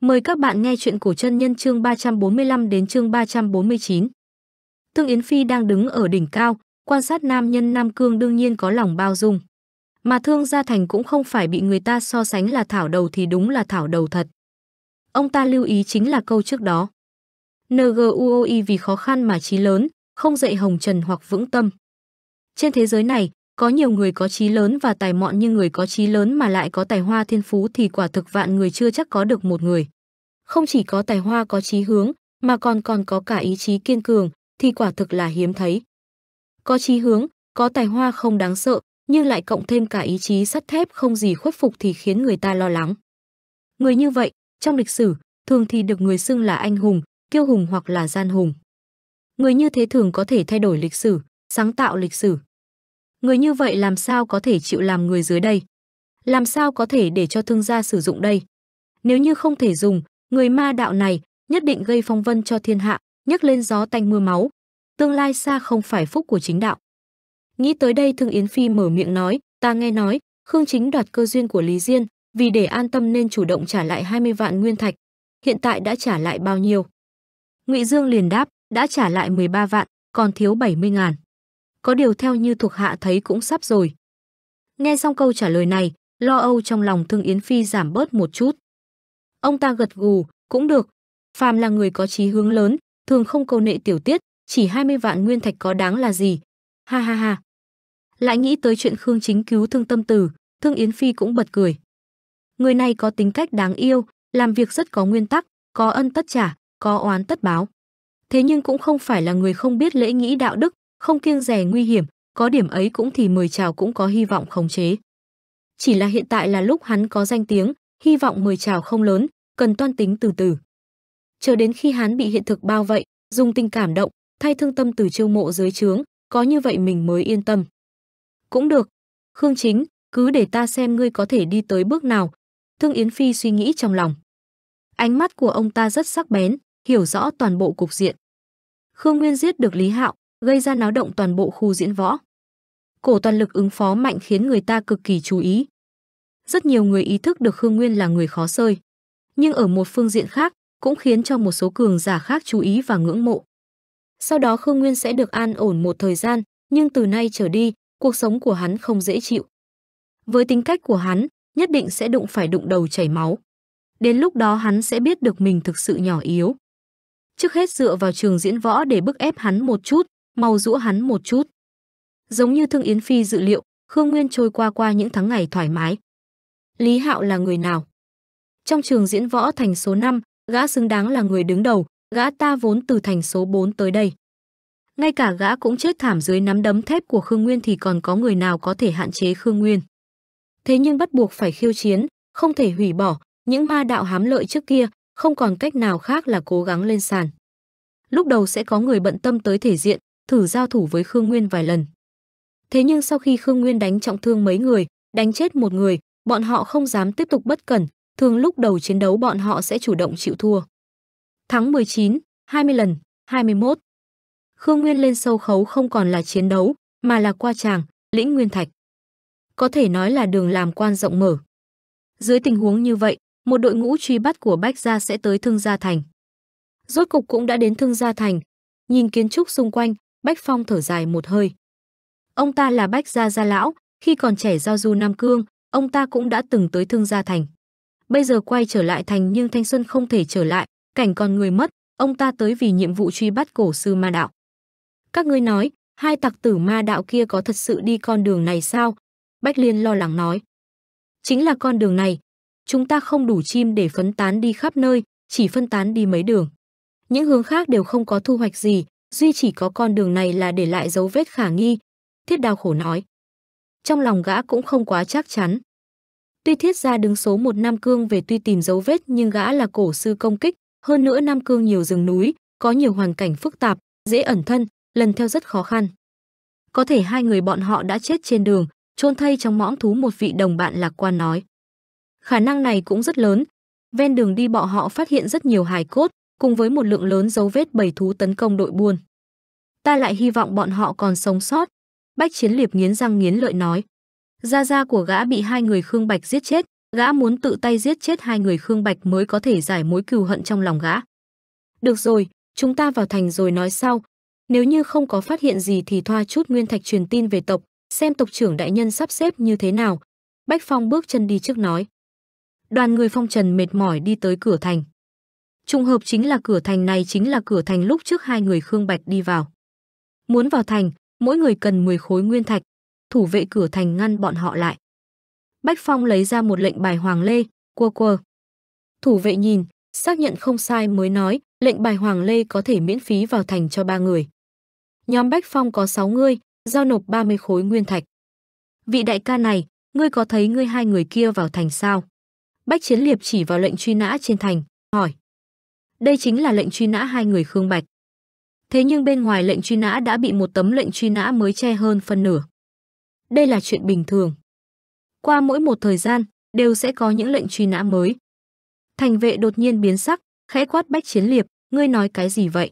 Mời các bạn nghe chuyện cổ chân nhân chương 345 đến chương 349. Thương Yến Phi đang đứng ở đỉnh cao, quan sát nam nhân Nam Cương đương nhiên có lòng bao dung. Mà Thương Gia Thành cũng không phải bị người ta so sánh là thảo đầu thì đúng là thảo đầu thật. Ông ta lưu ý chính là câu trước đó. NGUOI vì khó khăn mà trí lớn, không dạy hồng trần hoặc vững tâm. Trên thế giới này, có nhiều người có trí lớn và tài mọn nhưng người có trí lớn mà lại có tài hoa thiên phú thì quả thực vạn người chưa chắc có được một người. Không chỉ có tài hoa có trí hướng, mà còn còn có cả ý chí kiên cường, thì quả thực là hiếm thấy. Có trí hướng, có tài hoa không đáng sợ, nhưng lại cộng thêm cả ý chí sắt thép không gì khuất phục thì khiến người ta lo lắng. Người như vậy, trong lịch sử, thường thì được người xưng là anh hùng, kiêu hùng hoặc là gian hùng. Người như thế thường có thể thay đổi lịch sử, sáng tạo lịch sử. Người như vậy làm sao có thể chịu làm người dưới đây? Làm sao có thể để cho thương gia sử dụng đây? Nếu như không thể dùng, người ma đạo này nhất định gây phong vân cho thiên hạ, nhấc lên gió tanh mưa máu. Tương lai xa không phải phúc của chính đạo. Nghĩ tới đây Thương Yến Phi mở miệng nói, ta nghe nói, Khương Chính đoạt cơ duyên của Lý Diên, vì để an tâm nên chủ động trả lại 20 vạn nguyên thạch. Hiện tại đã trả lại bao nhiêu? Ngụy Dương liền đáp, đã trả lại 13 vạn, còn thiếu 70 ngàn có điều theo như thuộc hạ thấy cũng sắp rồi. Nghe xong câu trả lời này, lo âu trong lòng Thương Yến Phi giảm bớt một chút. Ông ta gật gù, cũng được. Phàm là người có chí hướng lớn, thường không cầu nệ tiểu tiết, chỉ 20 vạn nguyên thạch có đáng là gì. Ha ha ha. Lại nghĩ tới chuyện Khương Chính cứu Thương Tâm Tử, Thương Yến Phi cũng bật cười. Người này có tính cách đáng yêu, làm việc rất có nguyên tắc, có ân tất trả, có oán tất báo. Thế nhưng cũng không phải là người không biết lễ nghĩ đạo đức, không kiêng rẻ nguy hiểm, có điểm ấy cũng thì mời chào cũng có hy vọng khống chế. Chỉ là hiện tại là lúc hắn có danh tiếng, hy vọng mời chào không lớn, cần toan tính từ từ. Chờ đến khi hắn bị hiện thực bao vậy, dùng tình cảm động, thay thương tâm từ chiêu mộ dưới trướng, có như vậy mình mới yên tâm. Cũng được, Khương Chính, cứ để ta xem ngươi có thể đi tới bước nào. Thương Yến Phi suy nghĩ trong lòng. Ánh mắt của ông ta rất sắc bén, hiểu rõ toàn bộ cục diện. Khương Nguyên giết được Lý Hạo, gây ra náo động toàn bộ khu diễn võ. Cổ toàn lực ứng phó mạnh khiến người ta cực kỳ chú ý. Rất nhiều người ý thức được Khương Nguyên là người khó sơi. Nhưng ở một phương diện khác, cũng khiến cho một số cường giả khác chú ý và ngưỡng mộ. Sau đó Khương Nguyên sẽ được an ổn một thời gian, nhưng từ nay trở đi, cuộc sống của hắn không dễ chịu. Với tính cách của hắn, nhất định sẽ đụng phải đụng đầu chảy máu. Đến lúc đó hắn sẽ biết được mình thực sự nhỏ yếu. Trước hết dựa vào trường diễn võ để bức ép hắn một chút, mau rũ hắn một chút. Giống như Thương Yến Phi dự liệu, Khương Nguyên trôi qua qua những tháng ngày thoải mái. Lý Hạo là người nào? Trong trường diễn võ thành số 5, gã xứng đáng là người đứng đầu, gã ta vốn từ thành số 4 tới đây. Ngay cả gã cũng chết thảm dưới nắm đấm thép của Khương Nguyên thì còn có người nào có thể hạn chế Khương Nguyên. Thế nhưng bắt buộc phải khiêu chiến, không thể hủy bỏ, những ma đạo hám lợi trước kia, không còn cách nào khác là cố gắng lên sàn. Lúc đầu sẽ có người bận tâm tới thể diện, thử giao thủ với Khương Nguyên vài lần. Thế nhưng sau khi Khương Nguyên đánh trọng thương mấy người, đánh chết một người, bọn họ không dám tiếp tục bất cẩn, thường lúc đầu chiến đấu bọn họ sẽ chủ động chịu thua. Thắng 19, 20 lần, 21. Khương Nguyên lên sâu khấu không còn là chiến đấu, mà là qua tràng, lĩnh nguyên thạch. Có thể nói là đường làm quan rộng mở. Dưới tình huống như vậy, một đội ngũ truy bắt của Bách Gia sẽ tới Thương Gia Thành. Rốt cục cũng đã đến Thương Gia Thành. Nhìn kiến trúc xung quanh, Bách Phong thở dài một hơi. Ông ta là Bách Gia Gia Lão, khi còn trẻ giao du Nam Cương, ông ta cũng đã từng tới Thương Gia Thành. Bây giờ quay trở lại thành nhưng Thanh Xuân không thể trở lại, cảnh còn người mất, ông ta tới vì nhiệm vụ truy bắt cổ sư ma đạo. Các ngươi nói, hai tặc tử ma đạo kia có thật sự đi con đường này sao? Bách Liên lo lắng nói. Chính là con đường này. Chúng ta không đủ chim để phân tán đi khắp nơi, chỉ phân tán đi mấy đường. Những hướng khác đều không có thu hoạch gì, duy chỉ có con đường này là để lại dấu vết khả nghi. Thiết đào khổ nói. Trong lòng gã cũng không quá chắc chắn. Tuy thiết ra đứng số một Nam Cương về tuy tìm dấu vết nhưng gã là cổ sư công kích, hơn nữa Nam Cương nhiều rừng núi, có nhiều hoàn cảnh phức tạp, dễ ẩn thân, lần theo rất khó khăn. Có thể hai người bọn họ đã chết trên đường, chôn thây trong mõm thú một vị đồng bạn lạc quan nói. Khả năng này cũng rất lớn, ven đường đi bọn họ phát hiện rất nhiều hài cốt, cùng với một lượng lớn dấu vết bầy thú tấn công đội buôn. Ta lại hy vọng bọn họ còn sống sót. Bách Chiến Liệp nghiến răng nghiến lợi nói. Gia gia của gã bị hai người Khương Bạch giết chết, gã muốn tự tay giết chết hai người Khương Bạch mới có thể giải mối cừu hận trong lòng gã. Được rồi, chúng ta vào thành rồi nói sau. Nếu như không có phát hiện gì thì thoa chút nguyên thạch truyền tin về tộc, xem tộc trưởng đại nhân sắp xếp như thế nào. Bách Phong bước chân đi trước nói. Đoàn người phong trần mệt mỏi đi tới cửa thành. Trùng hợp chính là cửa thành này chính là cửa thành lúc trước hai người Khương Bạch đi vào. Muốn vào thành, mỗi người cần 10 khối nguyên thạch. Thủ vệ cửa thành ngăn bọn họ lại. Bách Phong lấy ra một lệnh bài Hoàng Lê, Qua qua. Thủ vệ nhìn, xác nhận không sai mới nói, lệnh bài Hoàng Lê có thể miễn phí vào thành cho ba người. Nhóm Bách Phong có 6 người, giao nộp 30 khối nguyên thạch. Vị đại ca này, ngươi có thấy ngươi hai người kia vào thành sao? Bách Chiến Liệp chỉ vào lệnh truy nã trên thành, hỏi. Đây chính là lệnh truy nã hai người Khương Bạch. Thế nhưng bên ngoài lệnh truy nã đã bị một tấm lệnh truy nã mới che hơn phân nửa. Đây là chuyện bình thường. Qua mỗi một thời gian, đều sẽ có những lệnh truy nã mới. Thành vệ đột nhiên biến sắc, khẽ quát bách chiến liệp, ngươi nói cái gì vậy?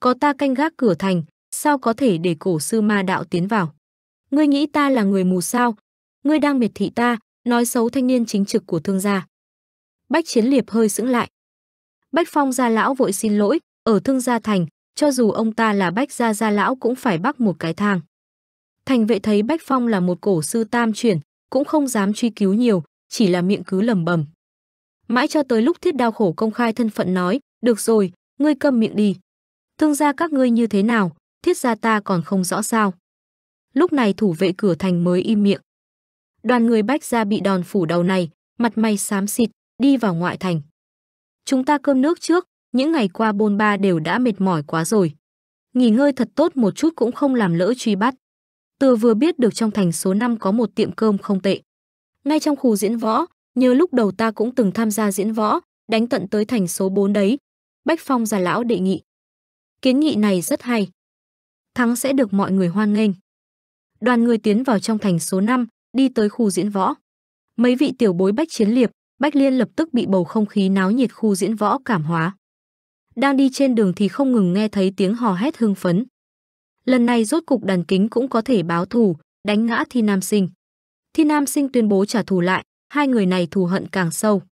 Có ta canh gác cửa thành, sao có thể để cổ sư ma đạo tiến vào? Ngươi nghĩ ta là người mù sao? Ngươi đang miệt thị ta, nói xấu thanh niên chính trực của thương gia. Bách chiến liệp hơi sững lại. Bách Phong gia lão vội xin lỗi, ở Thương gia thành, cho dù ông ta là Bách gia gia lão cũng phải bắc một cái thang. Thành vệ thấy Bách Phong là một cổ sư tam chuyển, cũng không dám truy cứu nhiều, chỉ là miệng cứ lầm bầm. Mãi cho tới lúc thiết đau khổ công khai thân phận nói, được rồi, ngươi câm miệng đi. Thương gia các ngươi như thế nào, thiết gia ta còn không rõ sao. Lúc này thủ vệ cửa thành mới im miệng. Đoàn người bách gia bị đòn phủ đầu này, mặt mày xám xịt, đi vào ngoại thành. Chúng ta cơm nước trước, những ngày qua bôn ba đều đã mệt mỏi quá rồi. Nghỉ ngơi thật tốt một chút cũng không làm lỡ truy bắt. Từ vừa biết được trong thành số 5 có một tiệm cơm không tệ. Ngay trong khu diễn võ, nhớ lúc đầu ta cũng từng tham gia diễn võ, đánh tận tới thành số 4 đấy. Bách Phong già lão đề nghị. Kiến nghị này rất hay. Thắng sẽ được mọi người hoan nghênh. Đoàn người tiến vào trong thành số 5, đi tới khu diễn võ. Mấy vị tiểu bối bách chiến liệp, Bách Liên lập tức bị bầu không khí náo nhiệt khu diễn võ cảm hóa. Đang đi trên đường thì không ngừng nghe thấy tiếng hò hét hưng phấn. Lần này rốt cục đàn kính cũng có thể báo thù, đánh ngã Thi Nam Sinh. Thi Nam Sinh tuyên bố trả thù lại, hai người này thù hận càng sâu.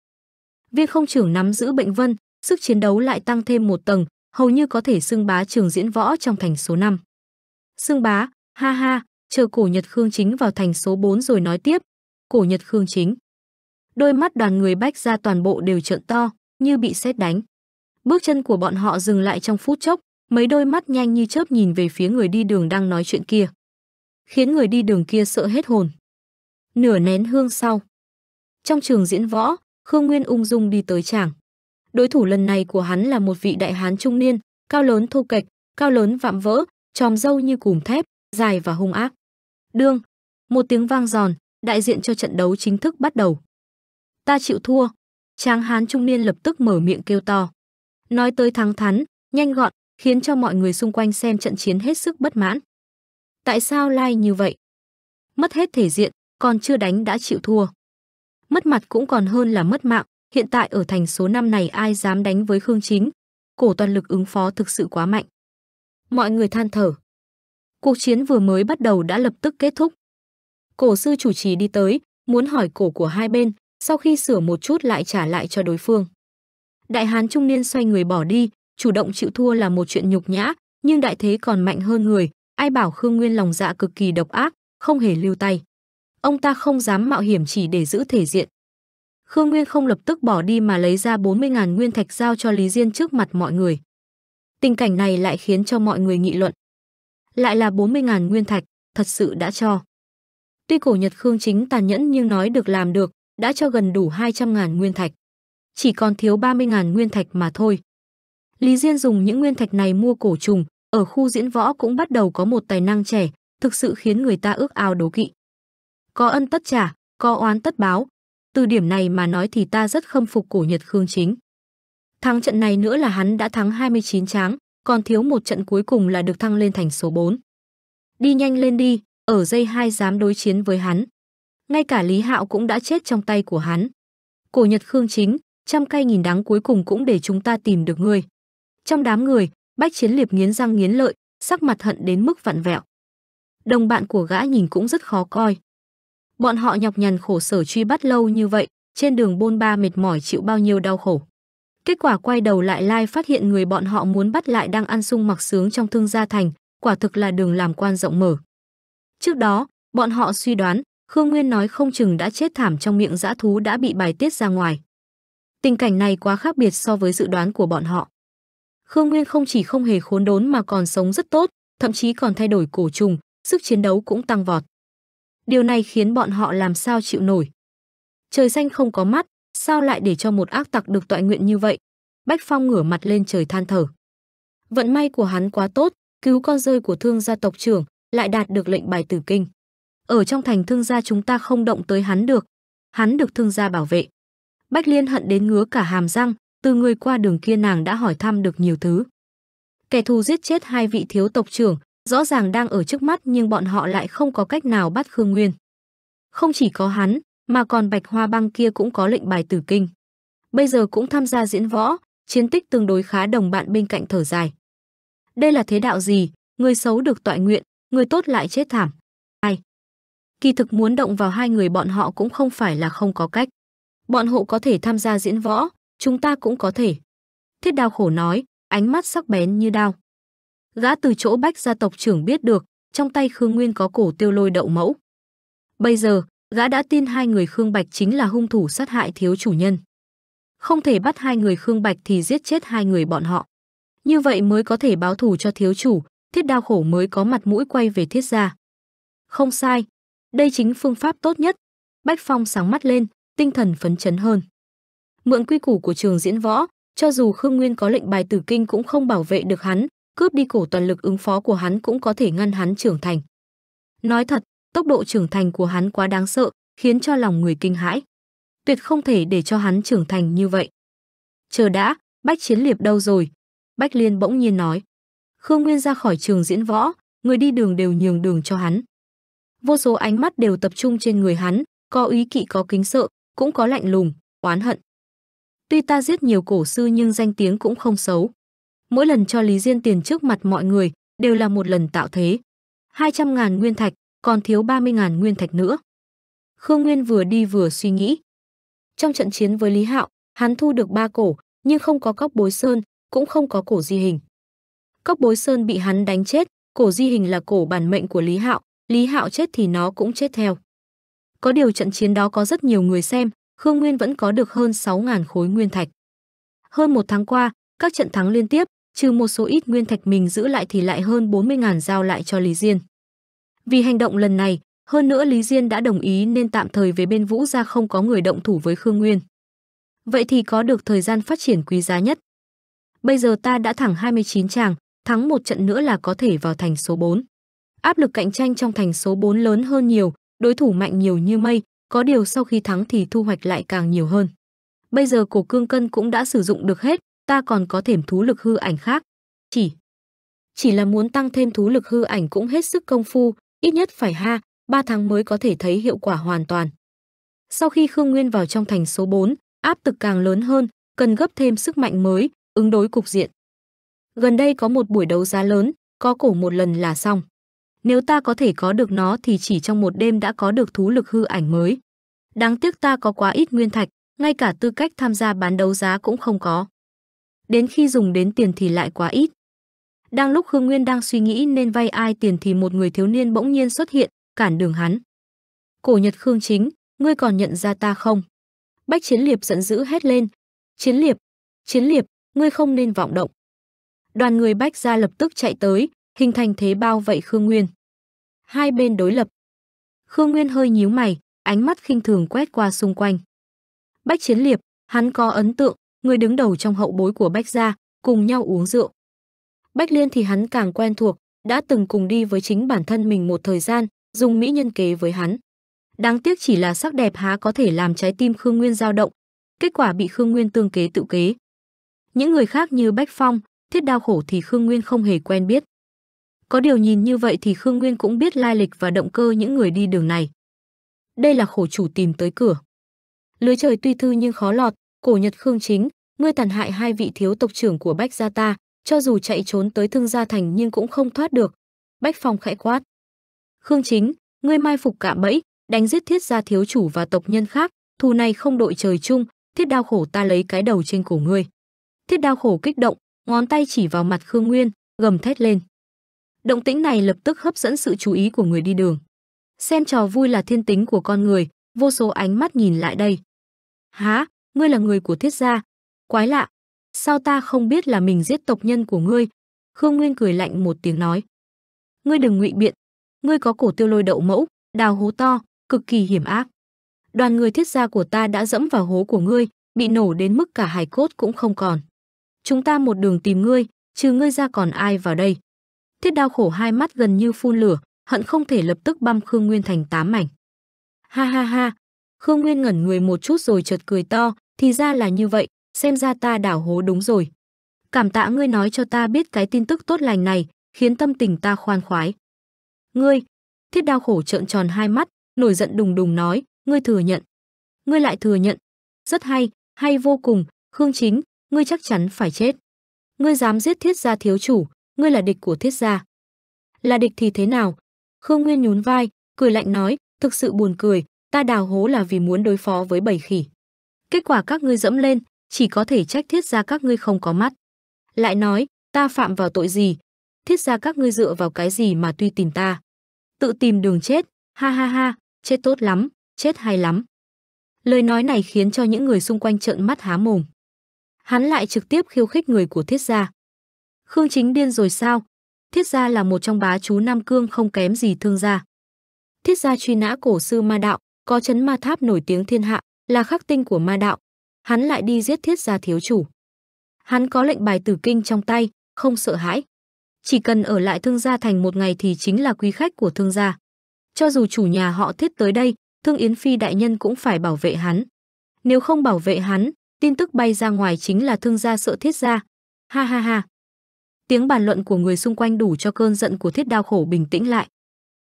Viên không trưởng nắm giữ bệnh vân, sức chiến đấu lại tăng thêm một tầng, hầu như có thể xưng bá trường diễn võ trong thành số 5. Xưng bá, ha ha, chờ cổ Nhật Khương Chính vào thành số 4 rồi nói tiếp. Cổ Nhật Khương Chính Đôi mắt đoàn người bách ra toàn bộ đều trợn to, như bị sét đánh. Bước chân của bọn họ dừng lại trong phút chốc, mấy đôi mắt nhanh như chớp nhìn về phía người đi đường đang nói chuyện kia. Khiến người đi đường kia sợ hết hồn. Nửa nén hương sau. Trong trường diễn võ, Khương Nguyên ung dung đi tới chàng. Đối thủ lần này của hắn là một vị đại hán trung niên, cao lớn thô kệch, cao lớn vạm vỡ, tròm râu như cùm thép, dài và hung ác. Đương, một tiếng vang giòn, đại diện cho trận đấu chính thức bắt đầu ta chịu thua. Tráng hán trung niên lập tức mở miệng kêu to. Nói tới thắng thắn, nhanh gọn, khiến cho mọi người xung quanh xem trận chiến hết sức bất mãn. Tại sao lai như vậy? Mất hết thể diện, còn chưa đánh đã chịu thua. Mất mặt cũng còn hơn là mất mạng, hiện tại ở thành số 5 này ai dám đánh với Khương Chính. Cổ toàn lực ứng phó thực sự quá mạnh. Mọi người than thở. Cuộc chiến vừa mới bắt đầu đã lập tức kết thúc. Cổ sư chủ trì đi tới, muốn hỏi cổ của hai bên, sau khi sửa một chút lại trả lại cho đối phương. Đại hán trung niên xoay người bỏ đi, chủ động chịu thua là một chuyện nhục nhã, nhưng đại thế còn mạnh hơn người, ai bảo Khương Nguyên lòng dạ cực kỳ độc ác, không hề lưu tay. Ông ta không dám mạo hiểm chỉ để giữ thể diện. Khương Nguyên không lập tức bỏ đi mà lấy ra 40.000 nguyên thạch giao cho Lý Diên trước mặt mọi người. Tình cảnh này lại khiến cho mọi người nghị luận. Lại là 40.000 nguyên thạch, thật sự đã cho. Tuy cổ Nhật Khương chính tàn nhẫn nhưng nói được làm được, đã cho gần đủ 200.000 nguyên thạch. Chỉ còn thiếu 30.000 nguyên thạch mà thôi. Lý Diên dùng những nguyên thạch này mua cổ trùng, ở khu diễn võ cũng bắt đầu có một tài năng trẻ, thực sự khiến người ta ước ao đố kỵ. Có ân tất trả, có oán tất báo. Từ điểm này mà nói thì ta rất khâm phục cổ Nhật Khương Chính. Thắng trận này nữa là hắn đã thắng 29 tráng, còn thiếu một trận cuối cùng là được thăng lên thành số 4. Đi nhanh lên đi, ở dây 2 dám đối chiến với hắn ngay cả Lý Hạo cũng đã chết trong tay của hắn. Cổ Nhật Khương chính, trăm cay nghìn đắng cuối cùng cũng để chúng ta tìm được ngươi. Trong đám người, Bách Chiến Liệp nghiến răng nghiến lợi, sắc mặt hận đến mức vặn vẹo. Đồng bạn của gã nhìn cũng rất khó coi. Bọn họ nhọc nhằn khổ sở truy bắt lâu như vậy, trên đường bôn ba mệt mỏi chịu bao nhiêu đau khổ. Kết quả quay đầu lại lai phát hiện người bọn họ muốn bắt lại đang ăn sung mặc sướng trong thương gia thành, quả thực là đường làm quan rộng mở. Trước đó, bọn họ suy đoán Khương Nguyên nói không chừng đã chết thảm trong miệng dã thú đã bị bài tiết ra ngoài. Tình cảnh này quá khác biệt so với dự đoán của bọn họ. Khương Nguyên không chỉ không hề khốn đốn mà còn sống rất tốt, thậm chí còn thay đổi cổ trùng, sức chiến đấu cũng tăng vọt. Điều này khiến bọn họ làm sao chịu nổi. Trời xanh không có mắt, sao lại để cho một ác tặc được tọa nguyện như vậy? Bách Phong ngửa mặt lên trời than thở. Vận may của hắn quá tốt, cứu con rơi của thương gia tộc trưởng, lại đạt được lệnh bài tử kinh. Ở trong thành thương gia chúng ta không động tới hắn được. Hắn được thương gia bảo vệ. Bách Liên hận đến ngứa cả hàm răng, từ người qua đường kia nàng đã hỏi thăm được nhiều thứ. Kẻ thù giết chết hai vị thiếu tộc trưởng, rõ ràng đang ở trước mắt nhưng bọn họ lại không có cách nào bắt Khương Nguyên. Không chỉ có hắn, mà còn Bạch Hoa Băng kia cũng có lệnh bài tử kinh. Bây giờ cũng tham gia diễn võ, chiến tích tương đối khá đồng bạn bên cạnh thở dài. Đây là thế đạo gì, người xấu được tọa nguyện, người tốt lại chết thảm kỳ thực muốn động vào hai người bọn họ cũng không phải là không có cách. Bọn hộ có thể tham gia diễn võ, chúng ta cũng có thể. Thiết đao khổ nói, ánh mắt sắc bén như đao. Gã từ chỗ bách gia tộc trưởng biết được, trong tay Khương Nguyên có cổ tiêu lôi đậu mẫu. Bây giờ, gã đã tin hai người Khương Bạch chính là hung thủ sát hại thiếu chủ nhân. Không thể bắt hai người Khương Bạch thì giết chết hai người bọn họ. Như vậy mới có thể báo thù cho thiếu chủ, thiết đao khổ mới có mặt mũi quay về thiết gia. Không sai, đây chính phương pháp tốt nhất. Bách Phong sáng mắt lên, tinh thần phấn chấn hơn. Mượn quy củ của trường diễn võ, cho dù Khương Nguyên có lệnh bài tử kinh cũng không bảo vệ được hắn, cướp đi cổ toàn lực ứng phó của hắn cũng có thể ngăn hắn trưởng thành. Nói thật, tốc độ trưởng thành của hắn quá đáng sợ, khiến cho lòng người kinh hãi. Tuyệt không thể để cho hắn trưởng thành như vậy. Chờ đã, Bách Chiến Liệp đâu rồi? Bách Liên bỗng nhiên nói. Khương Nguyên ra khỏi trường diễn võ, người đi đường đều nhường đường cho hắn vô số ánh mắt đều tập trung trên người hắn, có ý kỵ có kính sợ, cũng có lạnh lùng, oán hận. Tuy ta giết nhiều cổ sư nhưng danh tiếng cũng không xấu. Mỗi lần cho Lý Diên tiền trước mặt mọi người đều là một lần tạo thế. 200.000 nguyên thạch, còn thiếu 30.000 nguyên thạch nữa. Khương Nguyên vừa đi vừa suy nghĩ. Trong trận chiến với Lý Hạo, hắn thu được ba cổ, nhưng không có cốc bối sơn, cũng không có cổ di hình. cốc bối sơn bị hắn đánh chết, cổ di hình là cổ bản mệnh của Lý Hạo, Lý Hạo chết thì nó cũng chết theo. Có điều trận chiến đó có rất nhiều người xem, Khương Nguyên vẫn có được hơn 6.000 khối nguyên thạch. Hơn một tháng qua, các trận thắng liên tiếp, trừ một số ít nguyên thạch mình giữ lại thì lại hơn 40.000 giao lại cho Lý Diên. Vì hành động lần này, hơn nữa Lý Diên đã đồng ý nên tạm thời về bên Vũ gia không có người động thủ với Khương Nguyên. Vậy thì có được thời gian phát triển quý giá nhất. Bây giờ ta đã thẳng 29 chàng, thắng một trận nữa là có thể vào thành số 4. Áp lực cạnh tranh trong thành số 4 lớn hơn nhiều, đối thủ mạnh nhiều như mây, có điều sau khi thắng thì thu hoạch lại càng nhiều hơn. Bây giờ cổ cương cân cũng đã sử dụng được hết, ta còn có thể thú lực hư ảnh khác. Chỉ chỉ là muốn tăng thêm thú lực hư ảnh cũng hết sức công phu, ít nhất phải ha, 3 tháng mới có thể thấy hiệu quả hoàn toàn. Sau khi Khương Nguyên vào trong thành số 4, áp lực càng lớn hơn, cần gấp thêm sức mạnh mới, ứng đối cục diện. Gần đây có một buổi đấu giá lớn, có cổ một lần là xong. Nếu ta có thể có được nó thì chỉ trong một đêm đã có được thú lực hư ảnh mới. Đáng tiếc ta có quá ít nguyên thạch, ngay cả tư cách tham gia bán đấu giá cũng không có. Đến khi dùng đến tiền thì lại quá ít. Đang lúc Hương Nguyên đang suy nghĩ nên vay ai tiền thì một người thiếu niên bỗng nhiên xuất hiện, cản đường hắn. Cổ Nhật Khương Chính, ngươi còn nhận ra ta không? Bách Chiến Liệp giận dữ hét lên. Chiến Liệp, Chiến Liệp, ngươi không nên vọng động. Đoàn người Bách ra lập tức chạy tới, hình thành thế bao vây Khương Nguyên. Hai bên đối lập. Khương Nguyên hơi nhíu mày, ánh mắt khinh thường quét qua xung quanh. Bách Chiến Liệp, hắn có ấn tượng, người đứng đầu trong hậu bối của Bách gia, cùng nhau uống rượu. Bách Liên thì hắn càng quen thuộc, đã từng cùng đi với chính bản thân mình một thời gian, dùng mỹ nhân kế với hắn. Đáng tiếc chỉ là sắc đẹp há có thể làm trái tim Khương Nguyên dao động, kết quả bị Khương Nguyên tương kế tự kế. Những người khác như Bách Phong, Thiết Đao Khổ thì Khương Nguyên không hề quen biết. Có điều nhìn như vậy thì Khương Nguyên cũng biết lai lịch và động cơ những người đi đường này. Đây là khổ chủ tìm tới cửa. Lưới trời tuy thư nhưng khó lọt, cổ nhật Khương chính, ngươi tàn hại hai vị thiếu tộc trưởng của Bách Gia ta, cho dù chạy trốn tới Thương Gia Thành nhưng cũng không thoát được. Bách Phong khẽ quát. Khương chính, ngươi mai phục cả bẫy, đánh giết thiết gia thiếu chủ và tộc nhân khác, thù này không đội trời chung, thiết đau khổ ta lấy cái đầu trên cổ ngươi. Thiết đau khổ kích động, ngón tay chỉ vào mặt Khương Nguyên, gầm thét lên. Động tĩnh này lập tức hấp dẫn sự chú ý của người đi đường. Xem trò vui là thiên tính của con người, vô số ánh mắt nhìn lại đây. Há, ngươi là người của thiết gia. Quái lạ, sao ta không biết là mình giết tộc nhân của ngươi? Khương Nguyên cười lạnh một tiếng nói. Ngươi đừng ngụy biện, ngươi có cổ tiêu lôi đậu mẫu, đào hố to, cực kỳ hiểm ác. Đoàn người thiết gia của ta đã dẫm vào hố của ngươi, bị nổ đến mức cả hài cốt cũng không còn. Chúng ta một đường tìm ngươi, trừ ngươi ra còn ai vào đây. Thiết đao khổ hai mắt gần như phun lửa, hận không thể lập tức băm Khương Nguyên thành tám mảnh. Ha ha ha, Khương Nguyên ngẩn người một chút rồi chợt cười to, thì ra là như vậy, xem ra ta đảo hố đúng rồi. Cảm tạ ngươi nói cho ta biết cái tin tức tốt lành này, khiến tâm tình ta khoan khoái. Ngươi, thiết đao khổ trợn tròn hai mắt, nổi giận đùng đùng nói, ngươi thừa nhận. Ngươi lại thừa nhận. Rất hay, hay vô cùng, Khương Chính, ngươi chắc chắn phải chết. Ngươi dám giết thiết gia thiếu chủ, ngươi là địch của thiết gia. Là địch thì thế nào? Khương Nguyên nhún vai, cười lạnh nói, thực sự buồn cười, ta đào hố là vì muốn đối phó với bầy khỉ. Kết quả các ngươi dẫm lên, chỉ có thể trách thiết gia các ngươi không có mắt. Lại nói, ta phạm vào tội gì? Thiết gia các ngươi dựa vào cái gì mà tuy tìm ta? Tự tìm đường chết, ha ha ha, chết tốt lắm, chết hay lắm. Lời nói này khiến cho những người xung quanh trợn mắt há mồm. Hắn lại trực tiếp khiêu khích người của thiết gia. Khương Chính điên rồi sao? Thiết gia là một trong bá chú Nam Cương không kém gì thương gia. Thiết gia truy nã cổ sư ma đạo, có chấn ma tháp nổi tiếng thiên hạ, là khắc tinh của ma đạo. Hắn lại đi giết thiết gia thiếu chủ. Hắn có lệnh bài tử kinh trong tay, không sợ hãi. Chỉ cần ở lại thương gia thành một ngày thì chính là quý khách của thương gia. Cho dù chủ nhà họ thiết tới đây, thương Yến Phi đại nhân cũng phải bảo vệ hắn. Nếu không bảo vệ hắn, tin tức bay ra ngoài chính là thương gia sợ thiết gia. Ha ha ha, tiếng bàn luận của người xung quanh đủ cho cơn giận của thiết đao khổ bình tĩnh lại.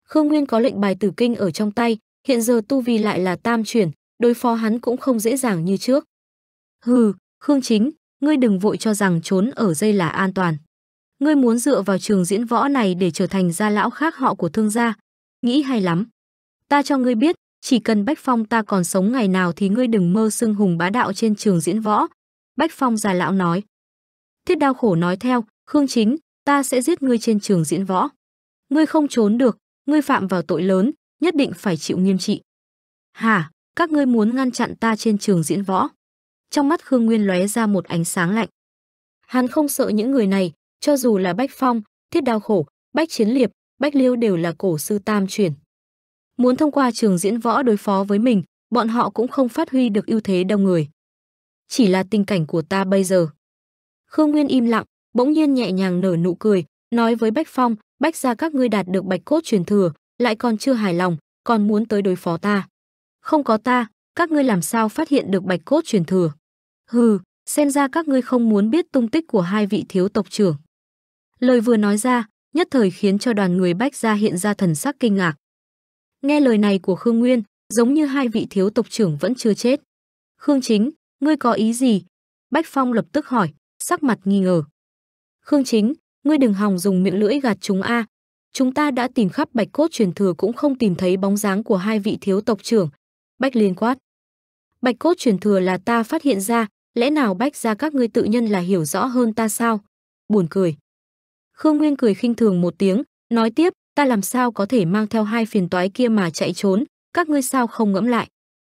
Khương Nguyên có lệnh bài tử kinh ở trong tay, hiện giờ tu vi lại là tam chuyển, đối phó hắn cũng không dễ dàng như trước. Hừ, Khương Chính, ngươi đừng vội cho rằng trốn ở dây là an toàn. Ngươi muốn dựa vào trường diễn võ này để trở thành gia lão khác họ của thương gia. Nghĩ hay lắm. Ta cho ngươi biết, chỉ cần Bách Phong ta còn sống ngày nào thì ngươi đừng mơ xưng hùng bá đạo trên trường diễn võ. Bách Phong già lão nói. Thiết đau khổ nói theo, Khương Chính, ta sẽ giết ngươi trên trường diễn võ. Ngươi không trốn được, ngươi phạm vào tội lớn, nhất định phải chịu nghiêm trị. Hả, các ngươi muốn ngăn chặn ta trên trường diễn võ? Trong mắt Khương Nguyên lóe ra một ánh sáng lạnh. Hắn không sợ những người này, cho dù là Bách Phong, Thiết Đao Khổ, Bách Chiến Liệp, Bách Liêu đều là cổ sư tam truyền. Muốn thông qua trường diễn võ đối phó với mình, bọn họ cũng không phát huy được ưu thế đông người. Chỉ là tình cảnh của ta bây giờ. Khương Nguyên im lặng, bỗng nhiên nhẹ nhàng nở nụ cười, nói với Bách Phong, Bách gia các ngươi đạt được bạch cốt truyền thừa, lại còn chưa hài lòng, còn muốn tới đối phó ta. Không có ta, các ngươi làm sao phát hiện được bạch cốt truyền thừa? Hừ, xem ra các ngươi không muốn biết tung tích của hai vị thiếu tộc trưởng. Lời vừa nói ra, nhất thời khiến cho đoàn người Bách gia hiện ra thần sắc kinh ngạc. Nghe lời này của Khương Nguyên, giống như hai vị thiếu tộc trưởng vẫn chưa chết. Khương Chính, ngươi có ý gì? Bách Phong lập tức hỏi, sắc mặt nghi ngờ. Khương Chính, ngươi đừng hòng dùng miệng lưỡi gạt chúng a. Chúng ta đã tìm khắp bạch cốt truyền thừa cũng không tìm thấy bóng dáng của hai vị thiếu tộc trưởng. Bách liên quát. Bạch cốt truyền thừa là ta phát hiện ra, lẽ nào bách gia các ngươi tự nhân là hiểu rõ hơn ta sao? Buồn cười. Khương Nguyên cười khinh thường một tiếng, nói tiếp, ta làm sao có thể mang theo hai phiền toái kia mà chạy trốn, các ngươi sao không ngẫm lại?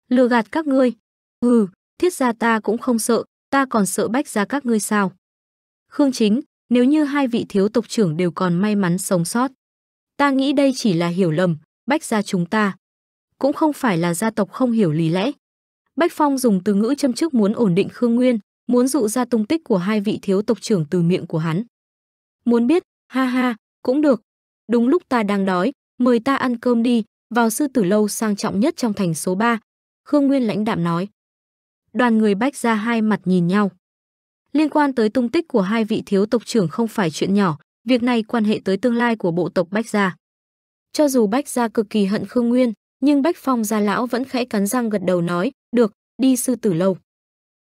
Lừa gạt các ngươi. Ừ, thiết ra ta cũng không sợ, ta còn sợ bách gia các ngươi sao? Khương Chính, nếu như hai vị thiếu tộc trưởng đều còn may mắn sống sót. Ta nghĩ đây chỉ là hiểu lầm, bách gia chúng ta. Cũng không phải là gia tộc không hiểu lý lẽ. Bách Phong dùng từ ngữ châm chức muốn ổn định Khương Nguyên, muốn dụ ra tung tích của hai vị thiếu tộc trưởng từ miệng của hắn. Muốn biết, ha ha, cũng được. Đúng lúc ta đang đói, mời ta ăn cơm đi, vào sư tử lâu sang trọng nhất trong thành số 3. Khương Nguyên lãnh đạm nói. Đoàn người bách ra hai mặt nhìn nhau. Liên quan tới tung tích của hai vị thiếu tộc trưởng không phải chuyện nhỏ, việc này quan hệ tới tương lai của bộ tộc Bách Gia. Cho dù Bách Gia cực kỳ hận Khương Nguyên, nhưng Bách Phong Gia Lão vẫn khẽ cắn răng gật đầu nói, được, đi sư tử lâu.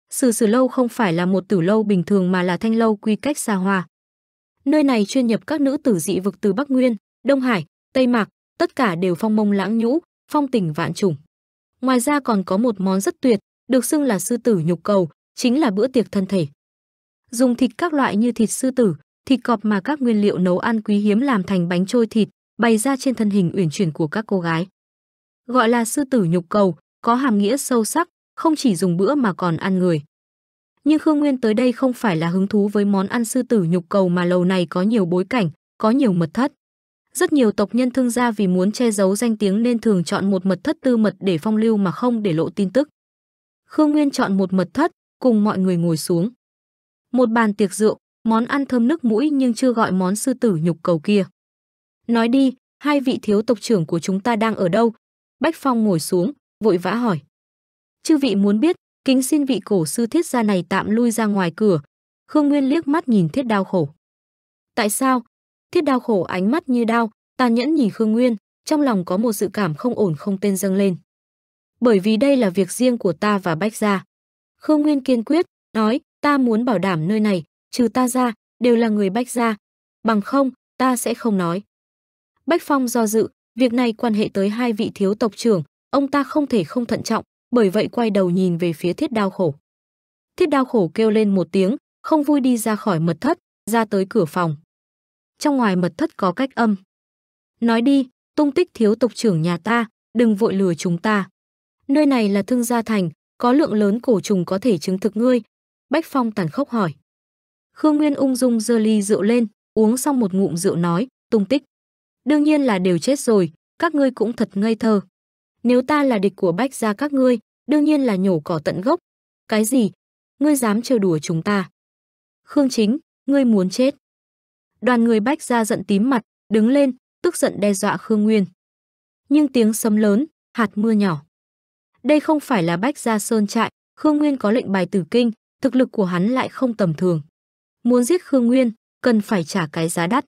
Sử sử lâu không phải là một tử lâu bình thường mà là thanh lâu quy cách xa hoa. Nơi này chuyên nhập các nữ tử dị vực từ Bắc Nguyên, Đông Hải, Tây Mạc, tất cả đều phong mông lãng nhũ, phong tình vạn trùng. Ngoài ra còn có một món rất tuyệt, được xưng là sư tử nhục cầu, chính là bữa tiệc thân thể dùng thịt các loại như thịt sư tử, thịt cọp mà các nguyên liệu nấu ăn quý hiếm làm thành bánh trôi thịt, bày ra trên thân hình uyển chuyển của các cô gái. Gọi là sư tử nhục cầu, có hàm nghĩa sâu sắc, không chỉ dùng bữa mà còn ăn người. Nhưng Khương Nguyên tới đây không phải là hứng thú với món ăn sư tử nhục cầu mà lầu này có nhiều bối cảnh, có nhiều mật thất. Rất nhiều tộc nhân thương gia vì muốn che giấu danh tiếng nên thường chọn một mật thất tư mật để phong lưu mà không để lộ tin tức. Khương Nguyên chọn một mật thất, cùng mọi người ngồi xuống. Một bàn tiệc rượu, món ăn thơm nước mũi nhưng chưa gọi món sư tử nhục cầu kia. Nói đi, hai vị thiếu tộc trưởng của chúng ta đang ở đâu? Bách Phong ngồi xuống, vội vã hỏi. Chư vị muốn biết, kính xin vị cổ sư thiết gia này tạm lui ra ngoài cửa. Khương Nguyên liếc mắt nhìn thiết đao khổ. Tại sao? Thiết đao khổ ánh mắt như đao, tàn nhẫn nhìn Khương Nguyên, trong lòng có một dự cảm không ổn không tên dâng lên. Bởi vì đây là việc riêng của ta và Bách gia. Khương Nguyên kiên quyết, nói, ta muốn bảo đảm nơi này, trừ ta ra, đều là người Bách gia. Bằng không, ta sẽ không nói. Bách Phong do dự, việc này quan hệ tới hai vị thiếu tộc trưởng, ông ta không thể không thận trọng, bởi vậy quay đầu nhìn về phía thiết đao khổ. Thiết đao khổ kêu lên một tiếng, không vui đi ra khỏi mật thất, ra tới cửa phòng. Trong ngoài mật thất có cách âm. Nói đi, tung tích thiếu tộc trưởng nhà ta, đừng vội lừa chúng ta. Nơi này là thương gia thành, có lượng lớn cổ trùng có thể chứng thực ngươi, Bách Phong tàn khốc hỏi. Khương Nguyên ung dung dơ ly rượu lên, uống xong một ngụm rượu nói, tung tích. Đương nhiên là đều chết rồi, các ngươi cũng thật ngây thơ. Nếu ta là địch của Bách gia các ngươi, đương nhiên là nhổ cỏ tận gốc. Cái gì? Ngươi dám trêu đùa chúng ta? Khương Chính, ngươi muốn chết. Đoàn người Bách gia giận tím mặt, đứng lên, tức giận đe dọa Khương Nguyên. Nhưng tiếng sấm lớn, hạt mưa nhỏ. Đây không phải là Bách gia sơn trại, Khương Nguyên có lệnh bài tử kinh, thực lực của hắn lại không tầm thường. Muốn giết Khương Nguyên, cần phải trả cái giá đắt.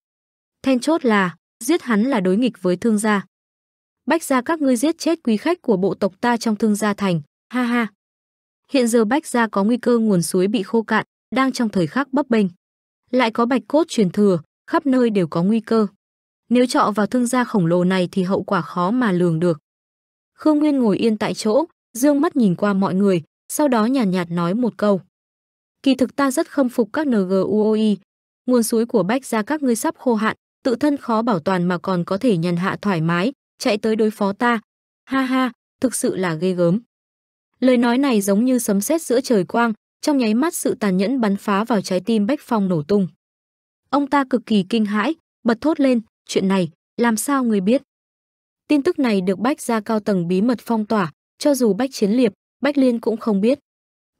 Then chốt là, giết hắn là đối nghịch với thương gia. Bách gia các ngươi giết chết quý khách của bộ tộc ta trong thương gia thành, ha ha. Hiện giờ Bách gia có nguy cơ nguồn suối bị khô cạn, đang trong thời khắc bấp bênh. Lại có bạch cốt truyền thừa, khắp nơi đều có nguy cơ. Nếu trọ vào thương gia khổng lồ này thì hậu quả khó mà lường được. Khương Nguyên ngồi yên tại chỗ, dương mắt nhìn qua mọi người, sau đó nhàn nhạt, nhạt nói một câu. Kỳ thực ta rất khâm phục các NGUOI. Nguồn suối của Bách Gia các ngươi sắp khô hạn, tự thân khó bảo toàn mà còn có thể nhàn hạ thoải mái, chạy tới đối phó ta. Ha ha, thực sự là ghê gớm. Lời nói này giống như sấm sét giữa trời quang, trong nháy mắt sự tàn nhẫn bắn phá vào trái tim Bách Phong nổ tung. Ông ta cực kỳ kinh hãi, bật thốt lên, chuyện này, làm sao người biết? Tin tức này được Bách gia cao tầng bí mật phong tỏa, cho dù Bách Chiến Liệp, Bách Liên cũng không biết.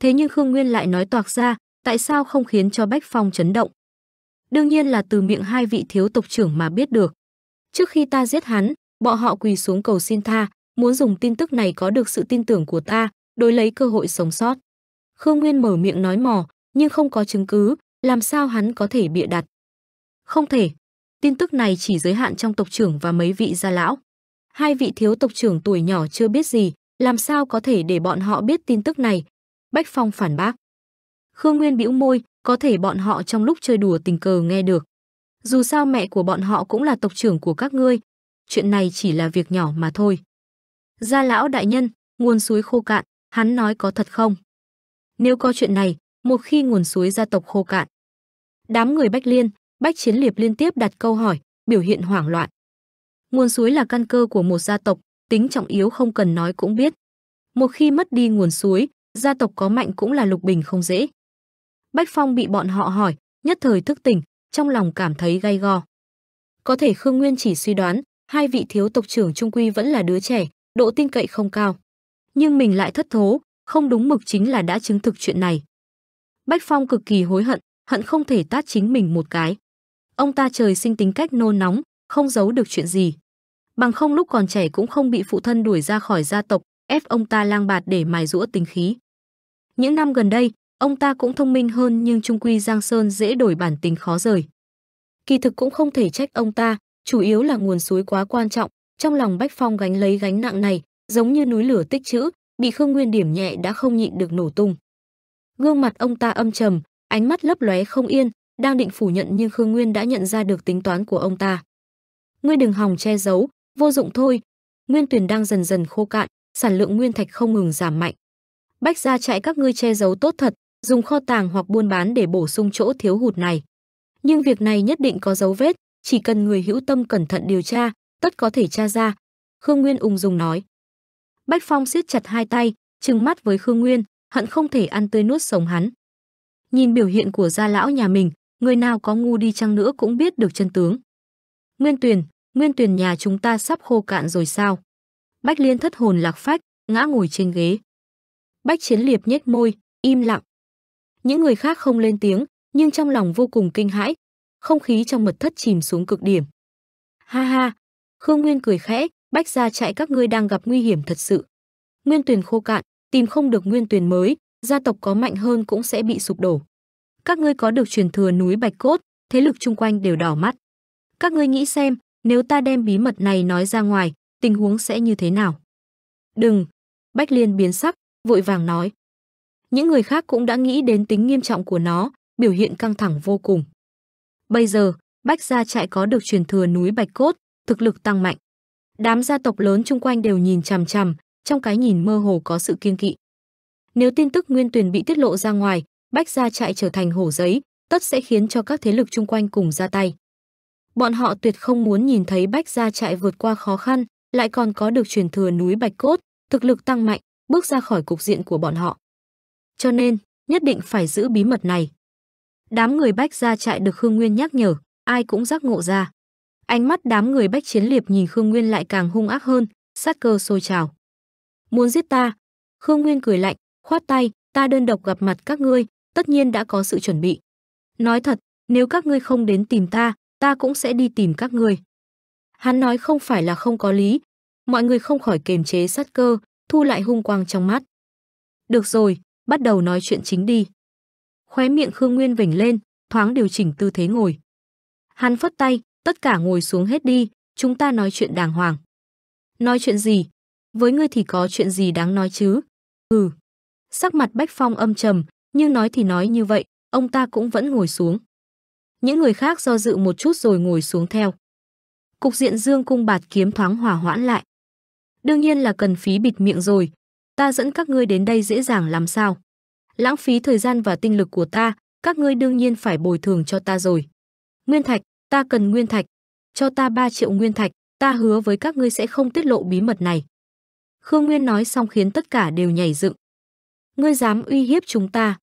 Thế nhưng Khương Nguyên lại nói toạc ra, tại sao không khiến cho Bách Phong chấn động? Đương nhiên là từ miệng hai vị thiếu tộc trưởng mà biết được. Trước khi ta giết hắn, bọn họ quỳ xuống cầu xin tha, muốn dùng tin tức này có được sự tin tưởng của ta, đối lấy cơ hội sống sót. Khương Nguyên mở miệng nói mò, nhưng không có chứng cứ, làm sao hắn có thể bịa đặt? Không thể. Tin tức này chỉ giới hạn trong tộc trưởng và mấy vị gia lão. Hai vị thiếu tộc trưởng tuổi nhỏ chưa biết gì, làm sao có thể để bọn họ biết tin tức này, Bách Phong phản bác. Khương Nguyên bĩu môi, có thể bọn họ trong lúc chơi đùa tình cờ nghe được. Dù sao mẹ của bọn họ cũng là tộc trưởng của các ngươi, chuyện này chỉ là việc nhỏ mà thôi. Gia lão đại nhân, nguồn suối khô cạn, hắn nói có thật không? Nếu có chuyện này, một khi nguồn suối gia tộc khô cạn. Đám người Bách Liên, Bách Chiến Liệp liên tiếp đặt câu hỏi, biểu hiện hoảng loạn. Nguồn suối là căn cơ của một gia tộc, tính trọng yếu không cần nói cũng biết. Một khi mất đi nguồn suối, gia tộc có mạnh cũng là Lục Bình không dễ. Bách Phong bị bọn họ hỏi, nhất thời thức tỉnh, trong lòng cảm thấy gay go. Có thể Khương Nguyên chỉ suy đoán, hai vị thiếu tộc trưởng trung quy vẫn là đứa trẻ, độ tin cậy không cao. Nhưng mình lại thất thố, không đúng mực chính là đã chứng thực chuyện này. Bách Phong cực kỳ hối hận, hận không thể tát chính mình một cái. Ông ta trời sinh tính cách nôn nóng, không giấu được chuyện gì. Bằng không lúc còn trẻ cũng không bị phụ thân đuổi ra khỏi gia tộc, ép ông ta lang bạt để mài rũa tính khí. Những năm gần đây, ông ta cũng thông minh hơn nhưng trung quy Giang Sơn dễ đổi bản tính khó rời. Kỳ thực cũng không thể trách ông ta, chủ yếu là nguồn suối quá quan trọng, trong lòng Bách Phong gánh lấy gánh nặng này, giống như núi lửa tích trữ, bị Khương Nguyên điểm nhẹ đã không nhịn được nổ tung. Gương mặt ông ta âm trầm, ánh mắt lấp lóe không yên, đang định phủ nhận nhưng Khương Nguyên đã nhận ra được tính toán của ông ta. Ngươi đừng hòng che giấu, vô dụng thôi. Nguyên tuyển đang dần dần khô cạn, sản lượng nguyên thạch không ngừng giảm mạnh bách gia trại các ngươi che giấu tốt thật, dùng kho tàng hoặc buôn bán để bổ sung chỗ thiếu hụt này. Nhưng việc này nhất định có dấu vết, chỉ cần người hữu tâm cẩn thận điều tra, tất có thể tra ra. Khương Nguyên ung dung nói. Bách Phong siết chặt hai tay, trừng mắt với Khương Nguyên, hận không thể ăn tươi nuốt sống hắn. Nhìn biểu hiện của gia lão nhà mình, người nào có ngu đi chăng nữa cũng biết được chân tướng. Nguyên Tuyền, Nguyên Tuyền nhà chúng ta sắp khô cạn rồi sao? Bách Liên thất hồn lạc phách, ngã ngồi trên ghế. Bách Chiến Liệp nhếch môi, im lặng. Những người khác không lên tiếng, nhưng trong lòng vô cùng kinh hãi. Không khí trong mật thất chìm xuống cực điểm. Ha ha, Khương Nguyên cười khẽ, bách gia chạy các ngươi đang gặp nguy hiểm thật sự. Nguyên tuyển khô cạn, tìm không được nguyên tuyển mới, gia tộc có mạnh hơn cũng sẽ bị sụp đổ. Các ngươi có được truyền thừa núi Bạch Cốt, thế lực chung quanh đều đỏ mắt. Các ngươi nghĩ xem, nếu ta đem bí mật này nói ra ngoài, tình huống sẽ như thế nào? Đừng! Bách Liên biến sắc, vội vàng nói. Những người khác cũng đã nghĩ đến tính nghiêm trọng của nó, biểu hiện căng thẳng vô cùng. Bây giờ, Bách Gia trại có được truyền thừa núi Bạch Cốt, thực lực tăng mạnh. Đám gia tộc lớn chung quanh đều nhìn chằm chằm, trong cái nhìn mơ hồ có sự kiêng kỵ. Nếu tin tức Nguyên Tuyền bị tiết lộ ra ngoài, Bách Gia trại trở thành hổ giấy, tất sẽ khiến cho các thế lực chung quanh cùng ra tay. Bọn họ tuyệt không muốn nhìn thấy Bách Gia trại vượt qua khó khăn, lại còn có được truyền thừa núi Bạch Cốt, thực lực tăng mạnh, bước ra khỏi cục diện của bọn họ. Cho nên, nhất định phải giữ bí mật này. Đám người bách ra trại được Khương Nguyên nhắc nhở, ai cũng giác ngộ ra. Ánh mắt đám người bách chiến liệp nhìn Khương Nguyên lại càng hung ác hơn, sát cơ sôi trào. Muốn giết ta? Khương Nguyên cười lạnh, khoát tay, ta đơn độc gặp mặt các ngươi, tất nhiên đã có sự chuẩn bị. Nói thật, nếu các ngươi không đến tìm ta, ta cũng sẽ đi tìm các ngươi. Hắn nói không phải là không có lý, mọi người không khỏi kềm chế sát cơ, thu lại hung quang trong mắt. Được rồi, bắt đầu nói chuyện chính đi. Khóe miệng Khương Nguyên vểnh lên, thoáng điều chỉnh tư thế ngồi. Hắn phất tay, tất cả ngồi xuống hết đi, chúng ta nói chuyện đàng hoàng. Nói chuyện gì? Với ngươi thì có chuyện gì đáng nói chứ? Ừ. Sắc mặt Bách Phong âm trầm, nhưng nói thì nói như vậy, ông ta cũng vẫn ngồi xuống. Những người khác do dự một chút rồi ngồi xuống theo. Cục diện dương cung bạt kiếm thoáng hòa hoãn lại. Đương nhiên là cần phí bịt miệng rồi. Ta dẫn các ngươi đến đây dễ dàng làm sao? Lãng phí thời gian và tinh lực của ta, các ngươi đương nhiên phải bồi thường cho ta rồi. Nguyên thạch, ta cần nguyên thạch. Cho ta 3 triệu nguyên thạch, ta hứa với các ngươi sẽ không tiết lộ bí mật này. Khương Nguyên nói xong khiến tất cả đều nhảy dựng. Ngươi dám uy hiếp chúng ta.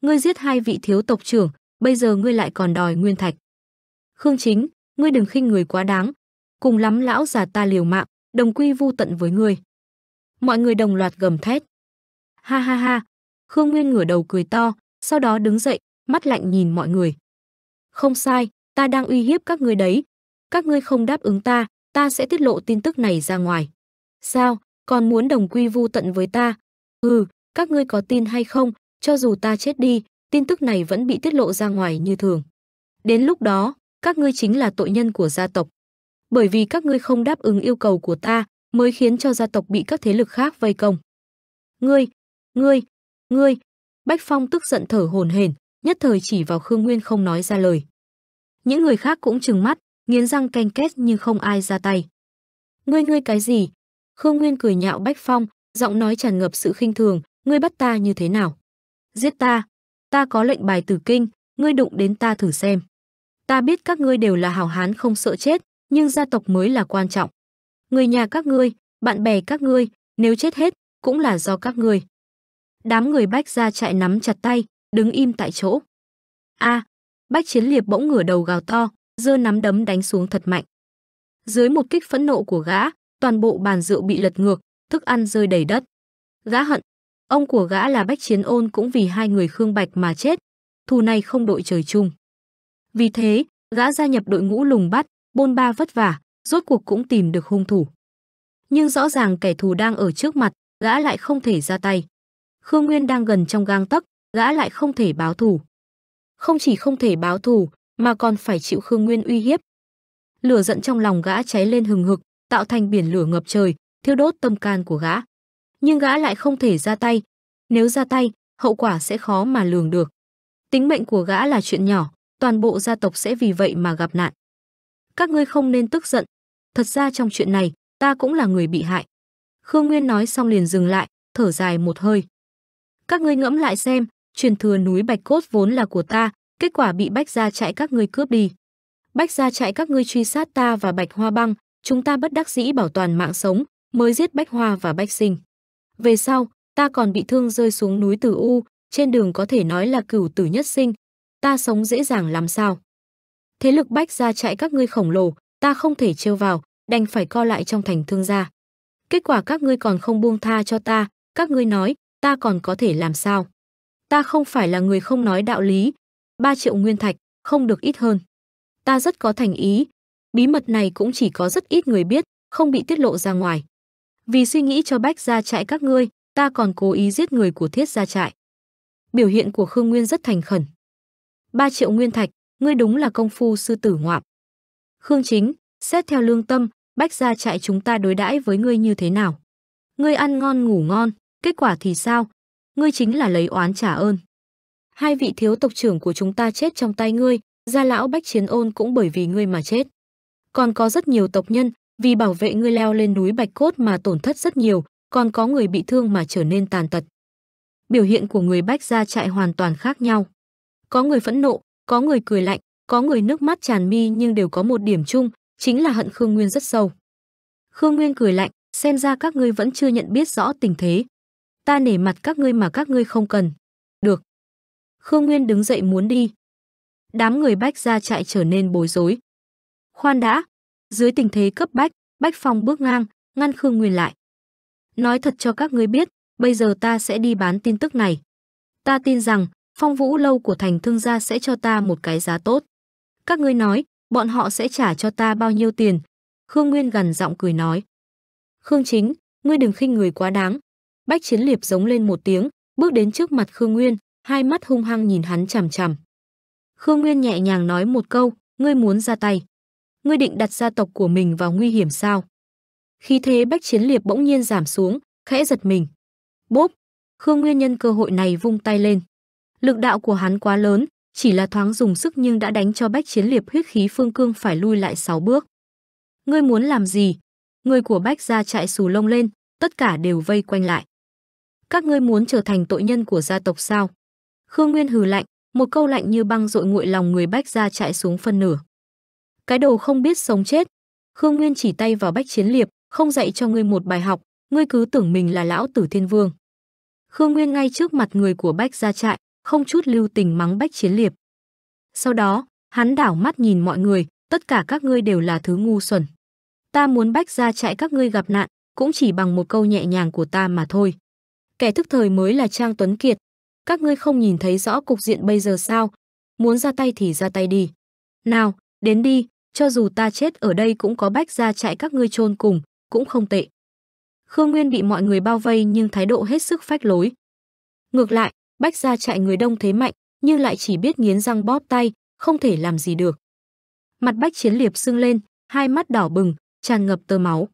Ngươi giết hai vị thiếu tộc trưởng, bây giờ ngươi lại còn đòi nguyên thạch. Khương Chính, ngươi đừng khinh người quá đáng. Cùng lắm lão già ta liều mạng, đồng quy vu tận với ngươi. Mọi người đồng loạt gầm thét. Ha ha ha, Khương Nguyên ngửa đầu cười to, sau đó đứng dậy, mắt lạnh nhìn mọi người. Không sai, ta đang uy hiếp các ngươi đấy. Các ngươi không đáp ứng ta, ta sẽ tiết lộ tin tức này ra ngoài. Sao, còn muốn đồng quy vu tận với ta? Ừ, các ngươi có tin hay không, cho dù ta chết đi, tin tức này vẫn bị tiết lộ ra ngoài như thường. Đến lúc đó, các ngươi chính là tội nhân của gia tộc bởi vì các ngươi không đáp ứng yêu cầu của ta, mới khiến cho gia tộc bị các thế lực khác vây công. Ngươi, ngươi, ngươi, Bách Phong tức giận thở hổn hển, nhất thời chỉ vào Khương Nguyên không nói ra lời. Những người khác cũng trừng mắt, nghiến răng canh két nhưng không ai ra tay. Ngươi ngươi cái gì? Khương Nguyên cười nhạo Bách Phong, giọng nói tràn ngập sự khinh thường, ngươi bắt ta như thế nào? Giết ta, ta có lệnh bài tử kinh, ngươi đụng đến ta thử xem. Ta biết các ngươi đều là hảo hán không sợ chết, nhưng gia tộc mới là quan trọng. Người nhà các ngươi, bạn bè các ngươi, nếu chết hết, cũng là do các ngươi. Đám người bách ra chạy nắm chặt tay, đứng im tại chỗ. A, à, bách chiến liệp bỗng ngửa đầu gào to, giơ nắm đấm đánh xuống thật mạnh. Dưới một kích phẫn nộ của gã, toàn bộ bàn rượu bị lật ngược, thức ăn rơi đầy đất. Gã hận, ông của gã là bách chiến ôn cũng vì hai người Khương Bạch mà chết, thù này không đội trời chung. Vì thế, gã gia nhập đội ngũ lùng bắt, bôn ba vất vả, rốt cuộc cũng tìm được hung thủ. Nhưng rõ ràng kẻ thù đang ở trước mặt, gã lại không thể ra tay. Khương Nguyên đang gần trong gang tấc, gã lại không thể báo thù. Không chỉ không thể báo thù, mà còn phải chịu Khương Nguyên uy hiếp. Lửa giận trong lòng gã cháy lên hừng hực, tạo thành biển lửa ngập trời, thiêu đốt tâm can của gã. Nhưng gã lại không thể ra tay, nếu ra tay, hậu quả sẽ khó mà lường được. Tính mệnh của gã là chuyện nhỏ, toàn bộ gia tộc sẽ vì vậy mà gặp nạn các ngươi không nên tức giận. Thật ra trong chuyện này, ta cũng là người bị hại. Khương Nguyên nói xong liền dừng lại, thở dài một hơi. Các ngươi ngẫm lại xem, truyền thừa núi Bạch Cốt vốn là của ta, kết quả bị Bách gia chạy các ngươi cướp đi. Bách gia chạy các ngươi truy sát ta và Bạch Hoa Băng, chúng ta bất đắc dĩ bảo toàn mạng sống, mới giết Bách Hoa và Bách Sinh. Về sau, ta còn bị thương rơi xuống núi Tử U, trên đường có thể nói là cửu tử nhất sinh, ta sống dễ dàng làm sao? thế lực bách ra chạy các ngươi khổng lồ, ta không thể trêu vào, đành phải co lại trong thành thương gia. Kết quả các ngươi còn không buông tha cho ta, các ngươi nói, ta còn có thể làm sao? Ta không phải là người không nói đạo lý. ba triệu nguyên thạch, không được ít hơn. Ta rất có thành ý. Bí mật này cũng chỉ có rất ít người biết, không bị tiết lộ ra ngoài. Vì suy nghĩ cho bách gia trại các ngươi, ta còn cố ý giết người của thiết gia trại. Biểu hiện của Khương Nguyên rất thành khẩn. 3 triệu nguyên thạch, ngươi đúng là công phu sư tử ngoạm. Khương Chính, xét theo lương tâm, bách gia trại chúng ta đối đãi với ngươi như thế nào? Ngươi ăn ngon ngủ ngon, kết quả thì sao? Ngươi chính là lấy oán trả ơn. Hai vị thiếu tộc trưởng của chúng ta chết trong tay ngươi, gia lão bách chiến ôn cũng bởi vì ngươi mà chết. Còn có rất nhiều tộc nhân, vì bảo vệ ngươi leo lên núi Bạch Cốt mà tổn thất rất nhiều, còn có người bị thương mà trở nên tàn tật. Biểu hiện của người bách gia trại hoàn toàn khác nhau. Có người phẫn nộ, có người cười lạnh, có người nước mắt tràn mi nhưng đều có một điểm chung, chính là hận Khương Nguyên rất sâu. Khương Nguyên cười lạnh, xem ra các ngươi vẫn chưa nhận biết rõ tình thế. Ta nể mặt các ngươi mà các ngươi không cần. Được. Khương Nguyên đứng dậy muốn đi. Đám người bách ra chạy trở nên bối rối. Khoan đã. Dưới tình thế cấp bách, Bách Phong bước ngang, ngăn Khương Nguyên lại. Nói thật cho các ngươi biết, bây giờ ta sẽ đi bán tin tức này. Ta tin rằng, phong vũ lâu của thành thương gia sẽ cho ta một cái giá tốt. Các ngươi nói, bọn họ sẽ trả cho ta bao nhiêu tiền? Khương Nguyên gần giọng cười nói. Khương Chính, ngươi đừng khinh người quá đáng. Bách Chiến Liệp giống lên một tiếng, bước đến trước mặt Khương Nguyên, hai mắt hung hăng nhìn hắn chằm chằm. Khương Nguyên nhẹ nhàng nói một câu, ngươi muốn ra tay. Ngươi định đặt gia tộc của mình vào nguy hiểm sao? Khi thế Bách Chiến Liệp bỗng nhiên giảm xuống, khẽ giật mình. Bốp! Khương Nguyên nhân cơ hội này vung tay lên. Lực đạo của hắn quá lớn, chỉ là thoáng dùng sức nhưng đã đánh cho Bách Chiến Liệp huyết khí phương cương phải lui lại sáu bước. Ngươi muốn làm gì? Người của Bách gia trại xù lông lên, tất cả đều vây quanh lại. Các ngươi muốn trở thành tội nhân của gia tộc sao? Khương Nguyên hừ lạnh, một câu lạnh như băng dội nguội lòng người Bách gia trại xuống phân nửa. Cái đầu không biết sống chết. Khương Nguyên chỉ tay vào Bách Chiến Liệp, không dạy cho ngươi một bài học, ngươi cứ tưởng mình là lão tử thiên vương. Khương Nguyên ngay trước mặt người của Bách gia trại, không chút lưu tình mắng Bách Chiến Liệp. Sau đó, hắn đảo mắt nhìn mọi người, tất cả các ngươi đều là thứ ngu xuẩn. Ta muốn Bách ra chạy các ngươi gặp nạn, cũng chỉ bằng một câu nhẹ nhàng của ta mà thôi. Kẻ thức thời mới là Trang Tuấn Kiệt. Các ngươi không nhìn thấy rõ cục diện bây giờ sao? Muốn ra tay thì ra tay đi. Nào, đến đi, cho dù ta chết ở đây cũng có Bách ra chạy các ngươi chôn cùng, cũng không tệ. Khương Nguyên bị mọi người bao vây nhưng thái độ hết sức phách lối. Ngược lại, Bách gia trại người đông thế mạnh, nhưng lại chỉ biết nghiến răng bóp tay, không thể làm gì được. Mặt Bách Chiến Liệp sưng lên, hai mắt đỏ bừng, tràn ngập tơ máu.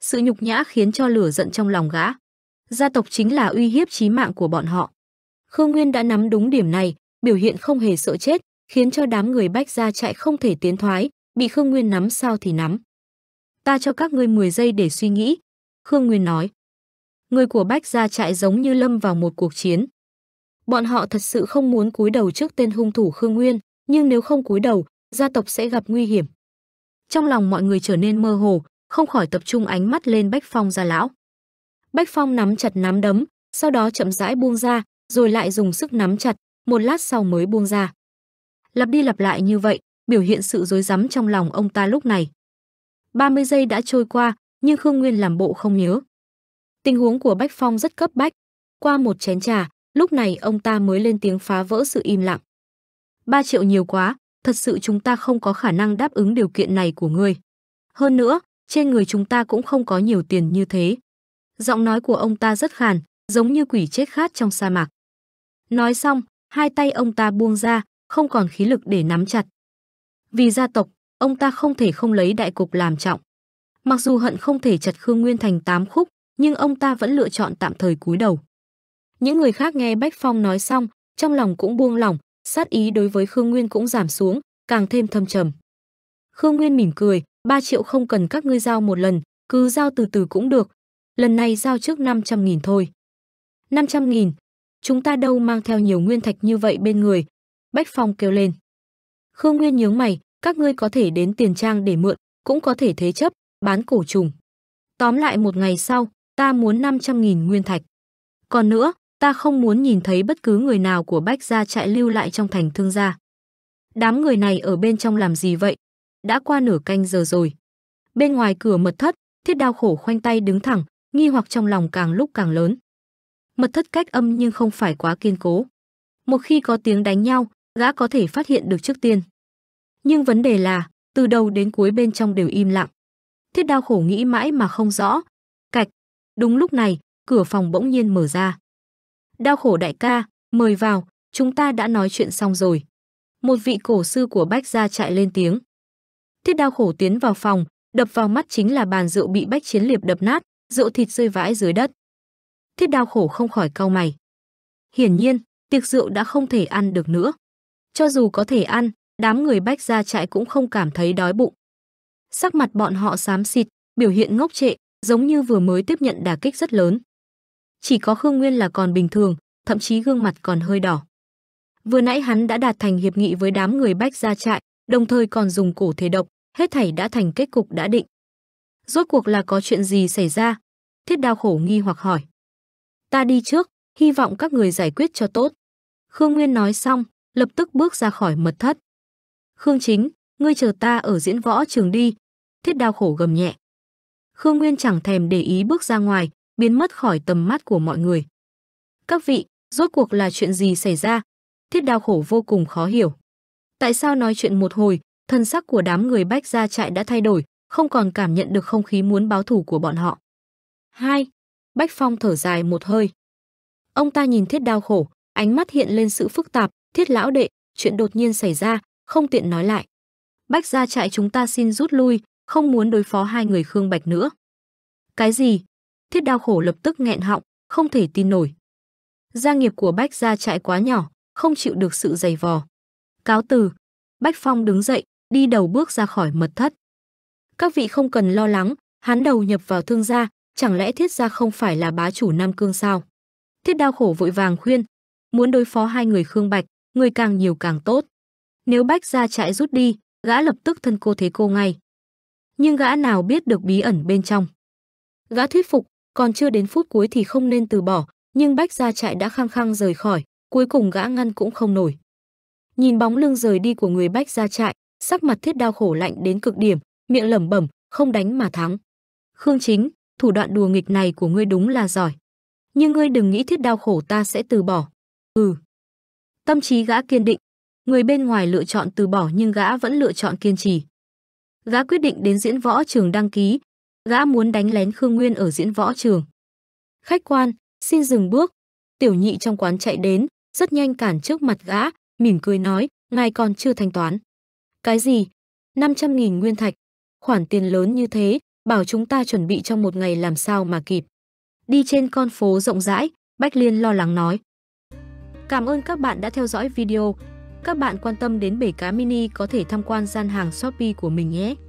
Sự nhục nhã khiến cho lửa giận trong lòng gã. Gia tộc chính là uy hiếp chí mạng của bọn họ. Khương Nguyên đã nắm đúng điểm này, biểu hiện không hề sợ chết, khiến cho đám người Bách gia trại không thể tiến thoái, bị Khương Nguyên nắm sao thì nắm. Ta cho các ngươi 10 giây để suy nghĩ, Khương Nguyên nói. Người của Bách gia trại giống như lâm vào một cuộc chiến bọn họ thật sự không muốn cúi đầu trước tên hung thủ Khương Nguyên, nhưng nếu không cúi đầu, gia tộc sẽ gặp nguy hiểm. Trong lòng mọi người trở nên mơ hồ, không khỏi tập trung ánh mắt lên Bách Phong gia lão. Bách Phong nắm chặt nắm đấm, sau đó chậm rãi buông ra, rồi lại dùng sức nắm chặt, một lát sau mới buông ra. Lặp đi lặp lại như vậy, biểu hiện sự rối rắm trong lòng ông ta lúc này. 30 giây đã trôi qua, nhưng Khương Nguyên làm bộ không nhớ. Tình huống của Bách Phong rất cấp bách. Qua một chén trà, Lúc này ông ta mới lên tiếng phá vỡ sự im lặng. 3 triệu nhiều quá, thật sự chúng ta không có khả năng đáp ứng điều kiện này của ngươi. Hơn nữa, trên người chúng ta cũng không có nhiều tiền như thế. Giọng nói của ông ta rất khàn, giống như quỷ chết khát trong sa mạc. Nói xong, hai tay ông ta buông ra, không còn khí lực để nắm chặt. Vì gia tộc, ông ta không thể không lấy đại cục làm trọng. Mặc dù hận không thể chặt Khương Nguyên thành tám khúc, nhưng ông ta vẫn lựa chọn tạm thời cúi đầu. Những người khác nghe Bách Phong nói xong, trong lòng cũng buông lỏng, sát ý đối với Khương Nguyên cũng giảm xuống, càng thêm thâm trầm. Khương Nguyên mỉm cười, 3 triệu không cần các ngươi giao một lần, cứ giao từ từ cũng được. Lần này giao trước 500.000 thôi. 500.000, chúng ta đâu mang theo nhiều nguyên thạch như vậy bên người. Bách Phong kêu lên. Khương Nguyên nhướng mày, các ngươi có thể đến tiền trang để mượn, cũng có thể thế chấp, bán cổ trùng. Tóm lại một ngày sau, ta muốn 500.000 nguyên thạch. Còn nữa, ta không muốn nhìn thấy bất cứ người nào của Bách gia chạy lưu lại trong thành thương gia. Đám người này ở bên trong làm gì vậy? Đã qua nửa canh giờ rồi. Bên ngoài cửa mật thất, thiết đao khổ khoanh tay đứng thẳng, nghi hoặc trong lòng càng lúc càng lớn. Mật thất cách âm nhưng không phải quá kiên cố. Một khi có tiếng đánh nhau, gã có thể phát hiện được trước tiên. Nhưng vấn đề là, từ đầu đến cuối bên trong đều im lặng. Thiết đao khổ nghĩ mãi mà không rõ. Cạch. Đúng lúc này, cửa phòng bỗng nhiên mở ra. Đau khổ đại ca, mời vào, chúng ta đã nói chuyện xong rồi. Một vị cổ sư của Bách Gia chạy lên tiếng. Thiết đau khổ tiến vào phòng, đập vào mắt chính là bàn rượu bị Bách Chiến Liệp đập nát, rượu thịt rơi vãi dưới đất. Thiết đau khổ không khỏi cau mày. Hiển nhiên, tiệc rượu đã không thể ăn được nữa. Cho dù có thể ăn, đám người Bách Gia trại cũng không cảm thấy đói bụng. Sắc mặt bọn họ xám xịt, biểu hiện ngốc trệ, giống như vừa mới tiếp nhận đả kích rất lớn chỉ có Khương Nguyên là còn bình thường, thậm chí gương mặt còn hơi đỏ. Vừa nãy hắn đã đạt thành hiệp nghị với đám người Bách gia trại, đồng thời còn dùng cổ thể độc, hết thảy đã thành kết cục đã định. Rốt cuộc là có chuyện gì xảy ra? Thiết đao khổ nghi hoặc hỏi. Ta đi trước, hy vọng các người giải quyết cho tốt. Khương Nguyên nói xong, lập tức bước ra khỏi mật thất. Khương Chính, ngươi chờ ta ở diễn võ trường đi. Thiết đao khổ gầm nhẹ. Khương Nguyên chẳng thèm để ý bước ra ngoài, biến mất khỏi tầm mắt của mọi người. Các vị, rốt cuộc là chuyện gì xảy ra? Thiết đao khổ vô cùng khó hiểu. Tại sao nói chuyện một hồi, thân sắc của đám người bách gia trại đã thay đổi, không còn cảm nhận được không khí muốn báo thù của bọn họ. Hai, Bách Phong thở dài một hơi. Ông ta nhìn thiết đau khổ, ánh mắt hiện lên sự phức tạp, thiết lão đệ, chuyện đột nhiên xảy ra, không tiện nói lại. Bách gia trại chúng ta xin rút lui, không muốn đối phó hai người Khương Bạch nữa. Cái gì? Thiết đao khổ lập tức nghẹn họng, không thể tin nổi. Gia nghiệp của Bách gia trại quá nhỏ, không chịu được sự dày vò. Cáo từ, Bách Phong đứng dậy, đi đầu bước ra khỏi mật thất. Các vị không cần lo lắng, hắn đầu nhập vào thương gia, chẳng lẽ thiết gia không phải là bá chủ Nam Cương sao? Thiết đao khổ vội vàng khuyên, muốn đối phó hai người Khương Bạch, người càng nhiều càng tốt. Nếu Bách gia trại rút đi, gã lập tức thân cô thế cô ngay. Nhưng gã nào biết được bí ẩn bên trong. Gã thuyết phục, còn chưa đến phút cuối thì không nên từ bỏ, nhưng Bách Gia Trại đã khăng khăng rời khỏi, cuối cùng gã ngăn cũng không nổi. Nhìn bóng lưng rời đi của người Bách Gia Trại, sắc mặt thiết đau khổ lạnh đến cực điểm, miệng lẩm bẩm, không đánh mà thắng. Khương Chính, thủ đoạn đùa nghịch này của ngươi đúng là giỏi. Nhưng ngươi đừng nghĩ thiết đau khổ ta sẽ từ bỏ. Ừ. Tâm trí gã kiên định, người bên ngoài lựa chọn từ bỏ nhưng gã vẫn lựa chọn kiên trì. Gã quyết định đến diễn võ trường đăng ký, gã muốn đánh lén Khương Nguyên ở diễn võ trường. Khách quan, xin dừng bước. Tiểu nhị trong quán chạy đến, rất nhanh cản trước mặt gã, mỉm cười nói, ngài còn chưa thanh toán. Cái gì? 500.000 nguyên thạch. Khoản tiền lớn như thế, bảo chúng ta chuẩn bị trong một ngày làm sao mà kịp. Đi trên con phố rộng rãi, Bách Liên lo lắng nói. Cảm ơn các bạn đã theo dõi video. Các bạn quan tâm đến bể cá mini có thể tham quan gian hàng Shopee của mình nhé.